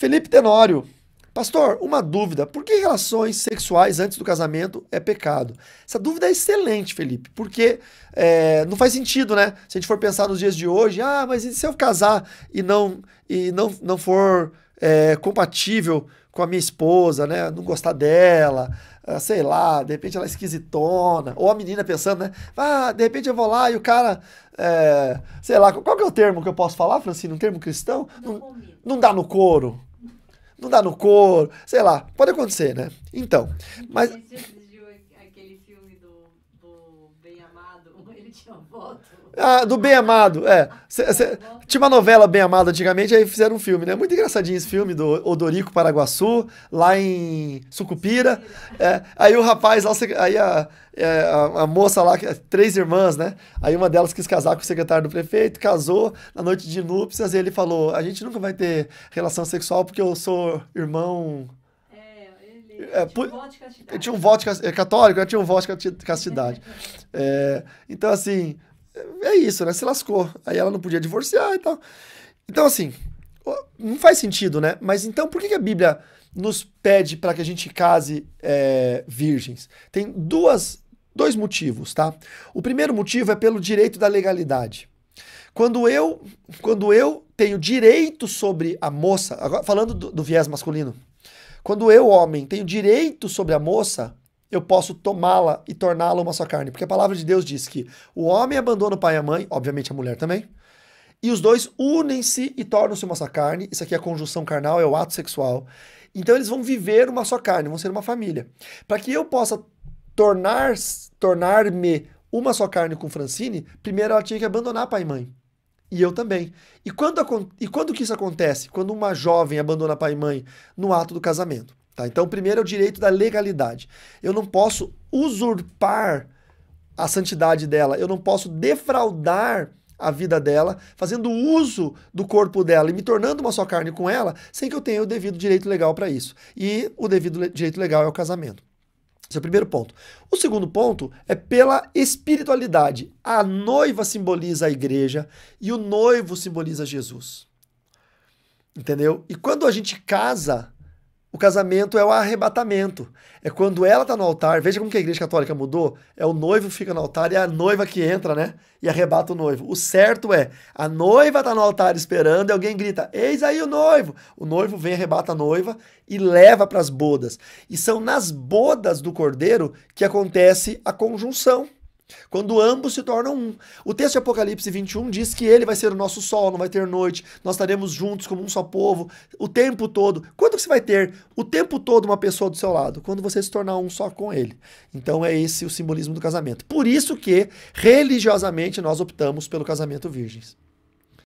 Felipe Tenório. Pastor, uma dúvida. Por que relações sexuais antes do casamento é pecado? Essa dúvida é excelente, Felipe, porque é, não faz sentido, né? Se a gente for pensar nos dias de hoje, ah, mas e se eu casar e não, e não, não for é, compatível com a minha esposa, né? Não gostar dela, ah, sei lá, de repente ela é esquisitona. Ou a menina pensando, né? Ah, de repente eu vou lá e o cara, é, sei lá, qual que é o termo que eu posso falar, Francine? Um termo cristão? Não, não, não dá no couro não dá no couro, sei lá, pode acontecer, né? Então, mas tinha voto. Ah, do Bem Amado, é. Cê, cê, tinha uma novela Bem Amado antigamente, aí fizeram um filme, né? Muito engraçadinho esse filme do Odorico Paraguaçu, lá em Sucupira. É, aí o rapaz lá, aí a, é, a, a, moça lá, é três irmãs, né? Aí uma delas quis casar com o secretário do prefeito, casou na noite de núpcias e ele falou: a gente nunca vai ter relação sexual porque eu sou irmão é, por... Tinha um voto católico, tinha um voto de castidade. É, então, assim, é isso, né? Se lascou. Aí ela não podia divorciar e tal. Então, assim, não faz sentido, né? Mas então, por que a Bíblia nos pede para que a gente case é, virgens? Tem duas, dois motivos, tá? O primeiro motivo é pelo direito da legalidade. Quando eu, quando eu tenho direito sobre a moça, agora falando do, do viés masculino, quando eu, homem, tenho direito sobre a moça, eu posso tomá-la e torná-la uma só carne. Porque a palavra de Deus diz que o homem abandona o pai e a mãe, obviamente a mulher também, e os dois unem-se e tornam-se uma só carne. Isso aqui é a conjunção carnal, é o ato sexual. Então eles vão viver uma só carne, vão ser uma família. Para que eu possa tornar-me tornar uma só carne com Francine, primeiro ela tinha que abandonar pai e mãe. E eu também. E quando, e quando que isso acontece? Quando uma jovem abandona pai e mãe no ato do casamento. Tá? Então, primeiro é o direito da legalidade. Eu não posso usurpar a santidade dela, eu não posso defraudar a vida dela, fazendo uso do corpo dela e me tornando uma só carne com ela, sem que eu tenha o devido direito legal para isso. E o devido direito legal é o casamento. Esse é o primeiro ponto. O segundo ponto é pela espiritualidade. A noiva simboliza a igreja e o noivo simboliza Jesus. Entendeu? E quando a gente casa, o casamento é o arrebatamento. É quando ela está no altar. Veja como que a igreja católica mudou. É o noivo fica no altar e é a noiva que entra, né? E arrebata o noivo. O certo é, a noiva está no altar esperando e alguém grita: Eis aí o noivo! O noivo vem, arrebata a noiva e leva para as bodas. E são nas bodas do cordeiro que acontece a conjunção. Quando ambos se tornam um. O texto de Apocalipse 21 diz que ele vai ser o nosso sol, não vai ter noite, nós estaremos juntos como um só povo o tempo todo. Quando você vai ter o tempo todo uma pessoa do seu lado? Quando você se tornar um só com ele. Então é esse o simbolismo do casamento. Por isso que religiosamente nós optamos pelo casamento virgens.